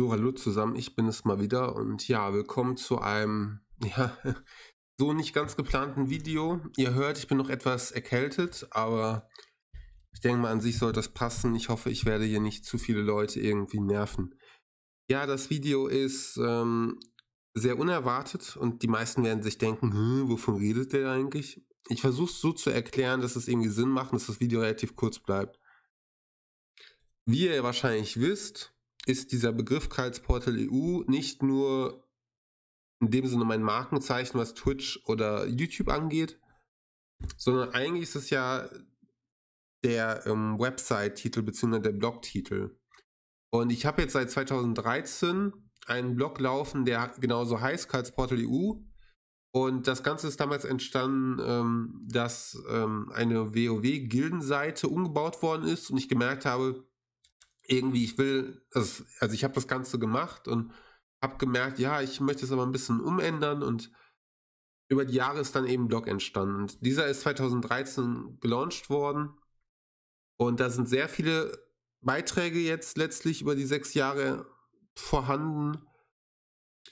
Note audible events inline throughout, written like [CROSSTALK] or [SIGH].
So, hallo zusammen, ich bin es mal wieder und ja, willkommen zu einem, [LAUGHS] ja, so nicht ganz geplanten Video. Ihr hört, ich bin noch etwas erkältet, aber ich denke mal, an sich sollte das passen. Ich hoffe, ich werde hier nicht zu viele Leute irgendwie nerven. Ja, das Video ist ähm, sehr unerwartet und die meisten werden sich denken, hm, wovon redet der eigentlich? Ich versuche es so zu erklären, dass es irgendwie Sinn macht und dass das Video relativ kurz bleibt. Wie ihr wahrscheinlich wisst, ist dieser Begriff Karlsportal EU nicht nur in dem Sinne mein Markenzeichen, was Twitch oder YouTube angeht, sondern eigentlich ist es ja der ähm, Website-Titel bzw. der Blog-Titel. Und ich habe jetzt seit 2013 einen Blog laufen, der genauso heißt, Karlsportal EU. Und das Ganze ist damals entstanden, ähm, dass ähm, eine WoW-Gildenseite umgebaut worden ist und ich gemerkt habe, irgendwie, ich will, also, also ich habe das Ganze gemacht und habe gemerkt, ja, ich möchte es aber ein bisschen umändern und über die Jahre ist dann eben Blog entstanden. Und dieser ist 2013 gelauncht worden und da sind sehr viele Beiträge jetzt letztlich über die sechs Jahre vorhanden.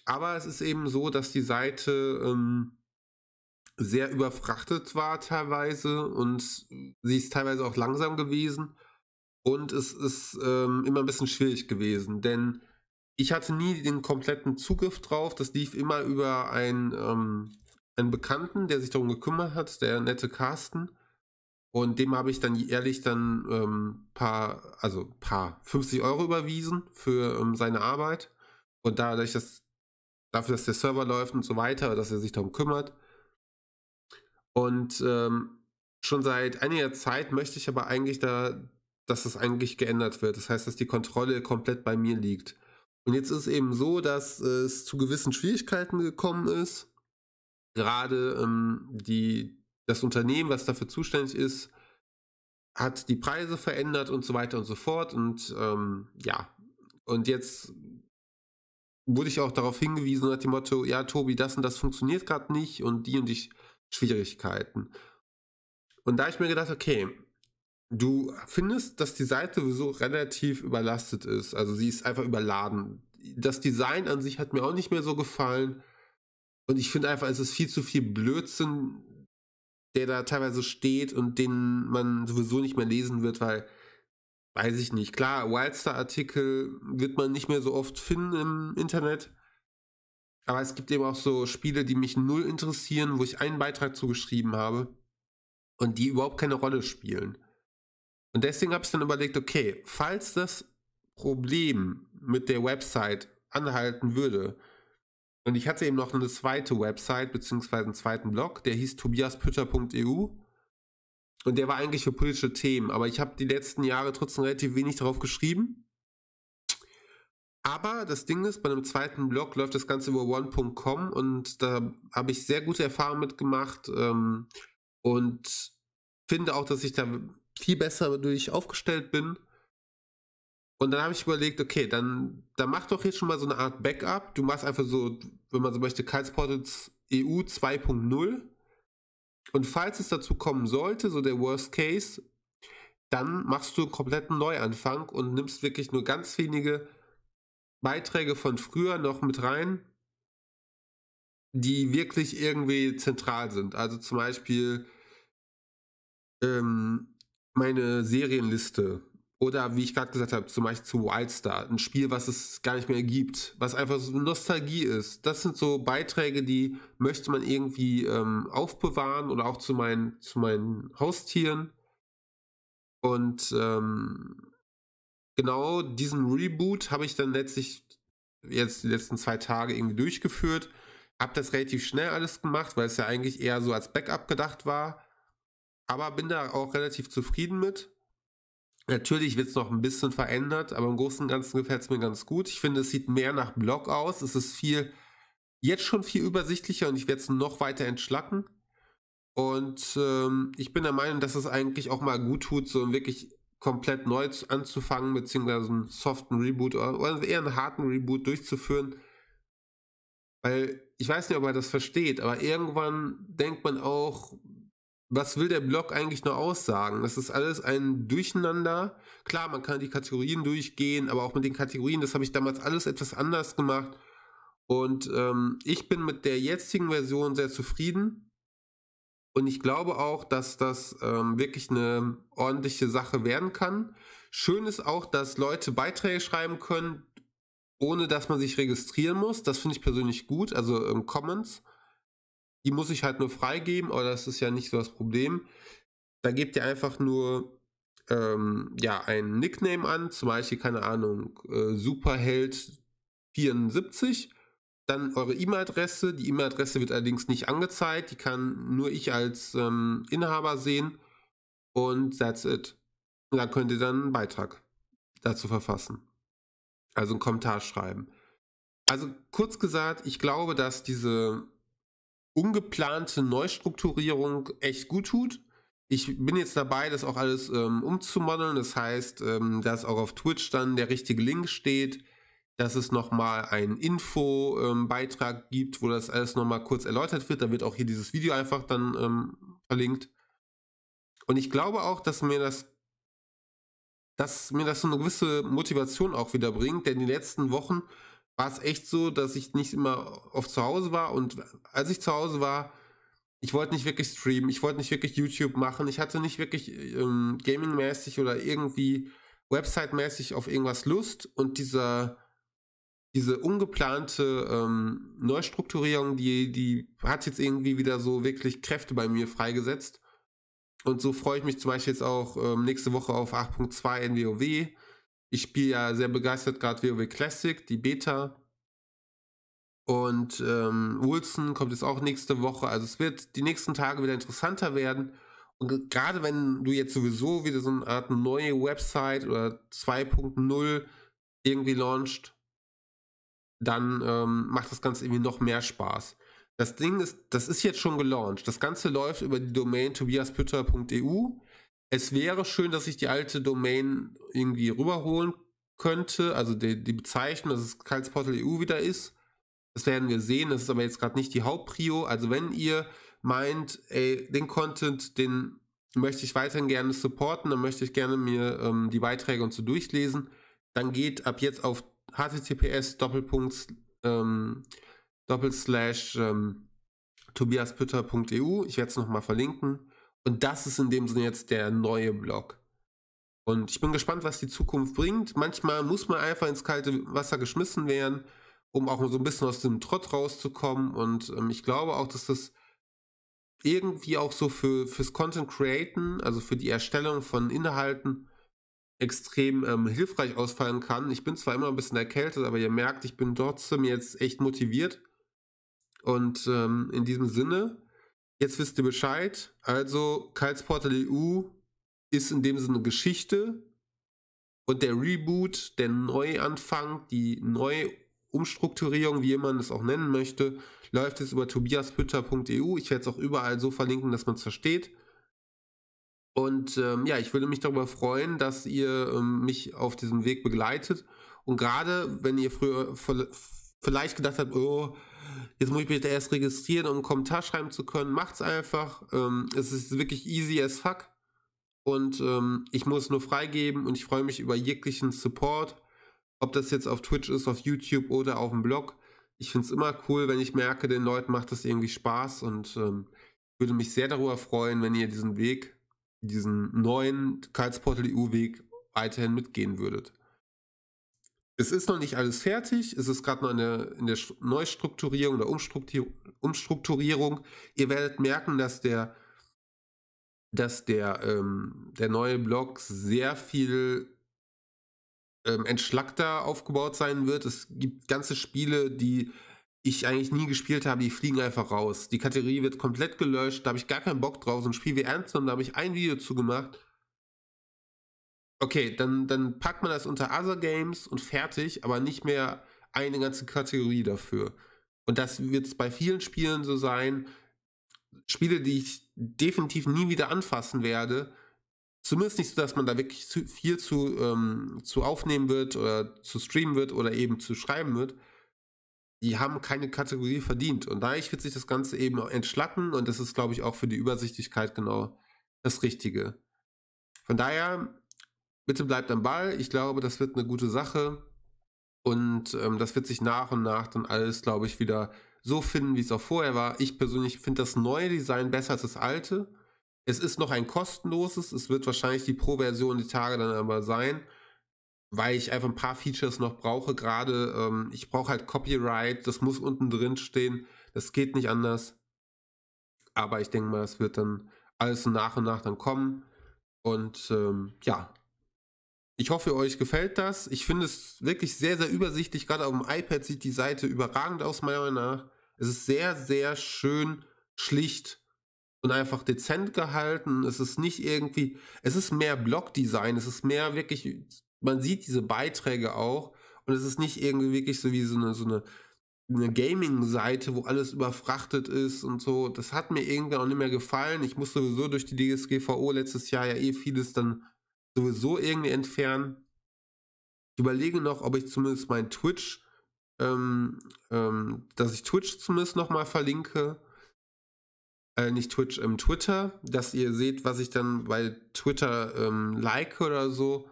Aber es ist eben so, dass die Seite ähm, sehr überfrachtet war teilweise und sie ist teilweise auch langsam gewesen. Und es ist ähm, immer ein bisschen schwierig gewesen, denn ich hatte nie den kompletten Zugriff drauf. Das lief immer über einen, ähm, einen Bekannten, der sich darum gekümmert hat, der nette Carsten. Und dem habe ich dann jährlich dann ähm, paar, also paar 50 Euro überwiesen für ähm, seine Arbeit. Und dadurch, dass dafür, dass der Server läuft und so weiter, dass er sich darum kümmert. Und ähm, schon seit einiger Zeit möchte ich aber eigentlich da dass es eigentlich geändert wird. Das heißt, dass die Kontrolle komplett bei mir liegt. Und jetzt ist es eben so, dass äh, es zu gewissen Schwierigkeiten gekommen ist. Gerade ähm, die, das Unternehmen, was dafür zuständig ist, hat die Preise verändert und so weiter und so fort. Und ähm, ja, und jetzt wurde ich auch darauf hingewiesen hat dem Motto, ja, Tobi, das und das funktioniert gerade nicht und die und die Schwierigkeiten. Und da ich mir gedacht, okay, Du findest, dass die Seite sowieso relativ überlastet ist. Also sie ist einfach überladen. Das Design an sich hat mir auch nicht mehr so gefallen. Und ich finde einfach, es ist viel zu viel Blödsinn, der da teilweise steht und den man sowieso nicht mehr lesen wird, weil, weiß ich nicht. Klar, Wildstar-Artikel wird man nicht mehr so oft finden im Internet. Aber es gibt eben auch so Spiele, die mich null interessieren, wo ich einen Beitrag zugeschrieben habe und die überhaupt keine Rolle spielen. Und deswegen habe ich dann überlegt, okay, falls das Problem mit der Website anhalten würde, und ich hatte eben noch eine zweite Website, beziehungsweise einen zweiten Blog, der hieß tobiaspütter.eu. Und der war eigentlich für politische Themen, aber ich habe die letzten Jahre trotzdem relativ wenig darauf geschrieben. Aber das Ding ist, bei einem zweiten Blog läuft das Ganze über one.com und da habe ich sehr gute Erfahrungen mitgemacht ähm, und finde auch, dass ich da viel besser durch aufgestellt bin. Und dann habe ich überlegt, okay, dann, dann mach doch jetzt schon mal so eine Art Backup. Du machst einfach so, wenn man so möchte, Kites EU 2.0. Und falls es dazu kommen sollte, so der Worst Case, dann machst du einen kompletten Neuanfang und nimmst wirklich nur ganz wenige Beiträge von früher noch mit rein, die wirklich irgendwie zentral sind. Also zum Beispiel ähm, meine Serienliste oder wie ich gerade gesagt habe, zum Beispiel zu Wildstar, ein Spiel, was es gar nicht mehr gibt, was einfach so Nostalgie ist. Das sind so Beiträge, die möchte man irgendwie ähm, aufbewahren oder auch zu meinen, zu meinen Haustieren. Und ähm, genau diesen Reboot habe ich dann letztlich jetzt die letzten zwei Tage irgendwie durchgeführt. Habe das relativ schnell alles gemacht, weil es ja eigentlich eher so als Backup gedacht war. Aber bin da auch relativ zufrieden mit. Natürlich wird es noch ein bisschen verändert, aber im Großen und Ganzen gefällt es mir ganz gut. Ich finde, es sieht mehr nach Blog aus. Es ist viel, jetzt schon viel übersichtlicher und ich werde es noch weiter entschlacken. Und ähm, ich bin der Meinung, dass es eigentlich auch mal gut tut, so wirklich komplett neu anzufangen, beziehungsweise einen soften Reboot oder eher einen harten Reboot durchzuführen. Weil ich weiß nicht, ob er das versteht, aber irgendwann denkt man auch, was will der Blog eigentlich nur aussagen? Das ist alles ein Durcheinander. Klar, man kann die Kategorien durchgehen, aber auch mit den Kategorien, das habe ich damals alles etwas anders gemacht. Und ähm, ich bin mit der jetzigen Version sehr zufrieden. Und ich glaube auch, dass das ähm, wirklich eine ordentliche Sache werden kann. Schön ist auch, dass Leute Beiträge schreiben können, ohne dass man sich registrieren muss. Das finde ich persönlich gut, also ähm, Comments. Die muss ich halt nur freigeben, aber das ist ja nicht so das Problem. Da gebt ihr einfach nur ähm, ja, einen Nickname an, zum Beispiel, keine Ahnung, äh, Superheld74. Dann eure E-Mail-Adresse. Die E-Mail-Adresse wird allerdings nicht angezeigt. Die kann nur ich als ähm, Inhaber sehen. Und that's it. Und dann könnt ihr dann einen Beitrag dazu verfassen. Also einen Kommentar schreiben. Also kurz gesagt, ich glaube, dass diese ungeplante Neustrukturierung echt gut tut. Ich bin jetzt dabei, das auch alles ähm, umzumodeln. Das heißt, ähm, dass auch auf Twitch dann der richtige Link steht, dass es nochmal einen Info-Beitrag ähm, gibt, wo das alles nochmal kurz erläutert wird. Da wird auch hier dieses Video einfach dann ähm, verlinkt. Und ich glaube auch, dass mir das dass mir das so eine gewisse Motivation auch wieder bringt, denn die letzten Wochen war es echt so, dass ich nicht immer oft zu Hause war. Und als ich zu Hause war, ich wollte nicht wirklich streamen, ich wollte nicht wirklich YouTube machen, ich hatte nicht wirklich ähm, gaming-mäßig oder irgendwie website-mäßig auf irgendwas Lust. Und dieser, diese ungeplante ähm, Neustrukturierung, die, die hat jetzt irgendwie wieder so wirklich Kräfte bei mir freigesetzt. Und so freue ich mich zum Beispiel jetzt auch ähm, nächste Woche auf 8.2 NWOW ich spiele ja sehr begeistert gerade WoW Classic, die Beta. Und ähm, Wilson kommt jetzt auch nächste Woche. Also es wird die nächsten Tage wieder interessanter werden. Und gerade wenn du jetzt sowieso wieder so eine Art neue Website oder 2.0 irgendwie launcht, dann ähm, macht das Ganze irgendwie noch mehr Spaß. Das Ding ist, das ist jetzt schon gelauncht. Das Ganze läuft über die Domain tobiaspütter.eu es wäre schön, dass ich die alte Domain irgendwie rüberholen könnte, also die, die Bezeichnung, dass es Karlsportal.eu wieder ist. Das werden wir sehen, das ist aber jetzt gerade nicht die Hauptprio. Also wenn ihr meint, ey, den Content, den möchte ich weiterhin gerne supporten, dann möchte ich gerne mir ähm, die Beiträge und so durchlesen, dann geht ab jetzt auf https doppelpunkt ähm, doppelslash ähm, tobiaspütter.eu. Ich werde es nochmal verlinken. Und das ist in dem Sinne jetzt der neue Block. Und ich bin gespannt, was die Zukunft bringt. Manchmal muss man einfach ins kalte Wasser geschmissen werden, um auch so ein bisschen aus dem Trott rauszukommen. Und ähm, ich glaube auch, dass das irgendwie auch so für, fürs Content Createn, also für die Erstellung von Inhalten, extrem ähm, hilfreich ausfallen kann. Ich bin zwar immer ein bisschen erkältet, aber ihr merkt, ich bin trotzdem jetzt echt motiviert. Und ähm, in diesem Sinne Jetzt wisst ihr Bescheid. Also, Karlsportal e ist in dem Sinne Geschichte. Und der Reboot, der Neuanfang, die Neuumstrukturierung, wie man es auch nennen möchte, läuft jetzt über tobiasbütter.eu. Ich werde es auch überall so verlinken, dass man es versteht. Und ähm, ja, ich würde mich darüber freuen, dass ihr ähm, mich auf diesem Weg begleitet. Und gerade wenn ihr früher vielleicht gedacht habt, oh, Jetzt muss ich mich da erst registrieren, um einen Kommentar schreiben zu können. Macht's einfach. Ähm, es ist wirklich easy as fuck. Und ähm, ich muss nur freigeben und ich freue mich über jeglichen Support. Ob das jetzt auf Twitch ist, auf YouTube oder auf dem Blog. Ich finde es immer cool, wenn ich merke, den Leuten macht das irgendwie Spaß und ähm, würde mich sehr darüber freuen, wenn ihr diesen Weg, diesen neuen Karlsportal EU-Weg weiterhin mitgehen würdet es ist noch nicht alles fertig, es ist gerade noch in der, in der Neustrukturierung oder Umstrukturierung, Umstrukturierung. Ihr werdet merken, dass der, dass der, ähm, der neue Blog sehr viel ähm, entschlackter aufgebaut sein wird. Es gibt ganze Spiele, die ich eigentlich nie gespielt habe, die fliegen einfach raus. Die Kategorie wird komplett gelöscht, da habe ich gar keinen Bock drauf. So ein Spiel wie Anthem, da habe ich ein Video zu gemacht Okay, dann, dann packt man das unter Other Games und fertig, aber nicht mehr eine ganze Kategorie dafür. Und das wird es bei vielen Spielen so sein. Spiele, die ich definitiv nie wieder anfassen werde, zumindest nicht so, dass man da wirklich zu, viel zu, ähm, zu aufnehmen wird oder zu streamen wird oder eben zu schreiben wird, die haben keine Kategorie verdient. Und dadurch wird sich das Ganze eben entschlacken und das ist, glaube ich, auch für die Übersichtlichkeit genau das Richtige. Von daher bitte bleibt am Ball. Ich glaube, das wird eine gute Sache. Und ähm, das wird sich nach und nach dann alles, glaube ich, wieder so finden, wie es auch vorher war. Ich persönlich finde das neue Design besser als das alte. Es ist noch ein kostenloses. Es wird wahrscheinlich die Pro-Version die Tage dann aber sein, weil ich einfach ein paar Features noch brauche. Gerade ähm, ich brauche halt Copyright. Das muss unten drin stehen. Das geht nicht anders. Aber ich denke mal, es wird dann alles nach und nach dann kommen. Und ähm, ja, ich hoffe, euch gefällt das. Ich finde es wirklich sehr, sehr übersichtlich. Gerade auf dem iPad sieht die Seite überragend aus, meiner Meinung nach. Es ist sehr, sehr schön, schlicht und einfach dezent gehalten. Es ist nicht irgendwie, es ist mehr Blog-Design. Es ist mehr wirklich, man sieht diese Beiträge auch. Und es ist nicht irgendwie wirklich so wie so eine, so eine, eine Gaming-Seite, wo alles überfrachtet ist und so. Das hat mir irgendwie auch nicht mehr gefallen. Ich musste sowieso durch die DSGVO letztes Jahr ja eh vieles dann sowieso irgendwie entfernen. Ich überlege noch, ob ich zumindest mein Twitch, ähm, ähm, dass ich Twitch zumindest nochmal verlinke. Äh, nicht Twitch, im ähm, Twitter, dass ihr seht, was ich dann bei Twitter ähm, like oder so.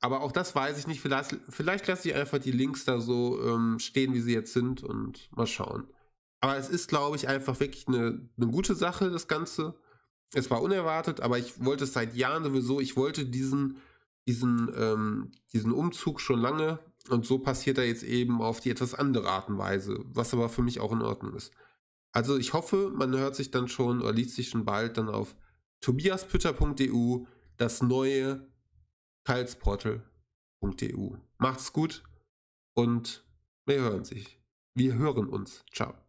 Aber auch das weiß ich nicht. Vielleicht, vielleicht lasse ich einfach die Links da so ähm, stehen, wie sie jetzt sind und mal schauen. Aber es ist, glaube ich, einfach wirklich eine, eine gute Sache, das Ganze. Es war unerwartet, aber ich wollte es seit Jahren sowieso, ich wollte diesen, diesen, ähm, diesen Umzug schon lange und so passiert er jetzt eben auf die etwas andere Art und Weise, was aber für mich auch in Ordnung ist. Also ich hoffe, man hört sich dann schon oder liest sich schon bald dann auf tobiaspütter.eu das neue karlsportal.eu. Macht's gut und wir hören sich. Wir hören uns. Ciao.